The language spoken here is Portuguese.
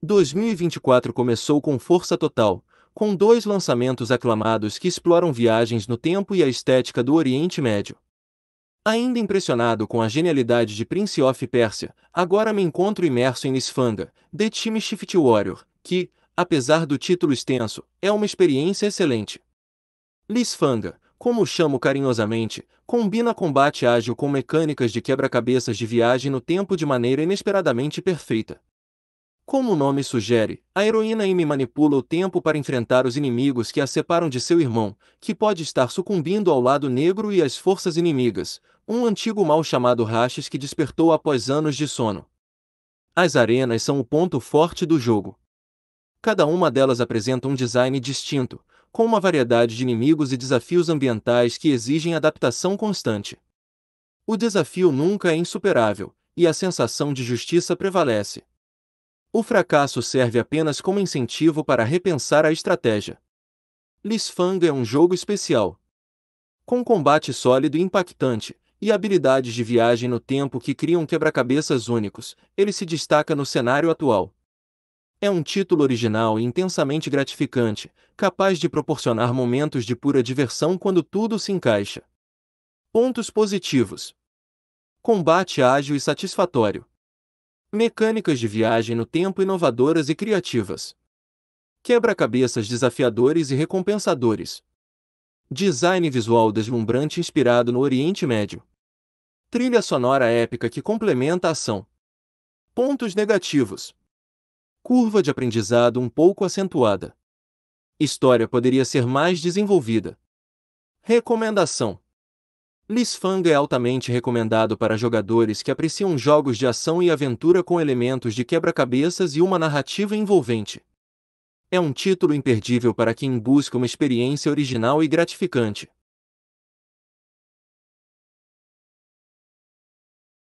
2024 começou com força total, com dois lançamentos aclamados que exploram viagens no tempo e a estética do Oriente Médio. Ainda impressionado com a genialidade de Prince of Persia, agora me encontro imerso em Nisfanga, The Team Shift Warrior, que, apesar do título extenso, é uma experiência excelente. Lisfanga, como o chamo carinhosamente, combina combate ágil com mecânicas de quebra-cabeças de viagem no tempo de maneira inesperadamente perfeita. Como o nome sugere, a heroína Amy manipula o tempo para enfrentar os inimigos que a separam de seu irmão, que pode estar sucumbindo ao lado negro e às forças inimigas, um antigo mal chamado Rashes que despertou após anos de sono. As arenas são o ponto forte do jogo. Cada uma delas apresenta um design distinto, com uma variedade de inimigos e desafios ambientais que exigem adaptação constante. O desafio nunca é insuperável, e a sensação de justiça prevalece, o fracasso serve apenas como incentivo para repensar a estratégia. Lisfang é um jogo especial. Com combate sólido e impactante, e habilidades de viagem no tempo que criam quebra-cabeças únicos, ele se destaca no cenário atual. É um título original e intensamente gratificante, capaz de proporcionar momentos de pura diversão quando tudo se encaixa. Pontos positivos: Combate ágil e satisfatório. Mecânicas de viagem no tempo inovadoras e criativas. Quebra-cabeças desafiadores e recompensadores. Design visual deslumbrante inspirado no Oriente Médio. Trilha sonora épica que complementa a ação. Pontos negativos. Curva de aprendizado um pouco acentuada. História poderia ser mais desenvolvida. Recomendação: Lisfang é altamente recomendado para jogadores que apreciam jogos de ação e aventura com elementos de quebra-cabeças e uma narrativa envolvente. É um título imperdível para quem busca uma experiência original e gratificante.